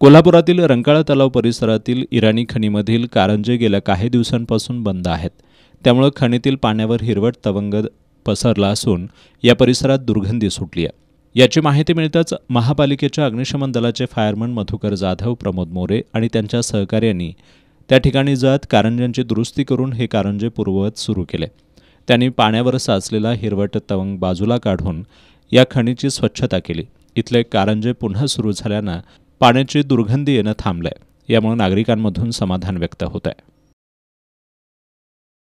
कोल्हापुरातील रंकाळा तलाव परिसरातील इराणी खणीमधील कारंजे गेल्या काही दिवसांपासून बंद आहेत त्यामुळे खणीतील पाण्यावर हिरवट तवंग पसरला असून या परिसरात दुर्गंधी सुटली आहे याची माहिती मिळताच महापालिकेच्या अग्निशमन दलाचे फायरमन मधुकर जाधव प्रमोद मोरे आणि त्यांच्या सहकार्यांनी त्या ठिकाणी जात कारंज्यांची दुरुस्ती करून हे कारंजे पूर्ववत सुरू केले त्यांनी पाण्यावर साचलेला हिरवट तवंग बाजूला काढून या खणीची स्वच्छता केली इथले कारंजे पुन्हा सुरू झाल्यानं पाण्याची दुर्गंधी येणं थांबलं आहे यामुळे नागरिकांमधून समाधान व्यक्त होत आहे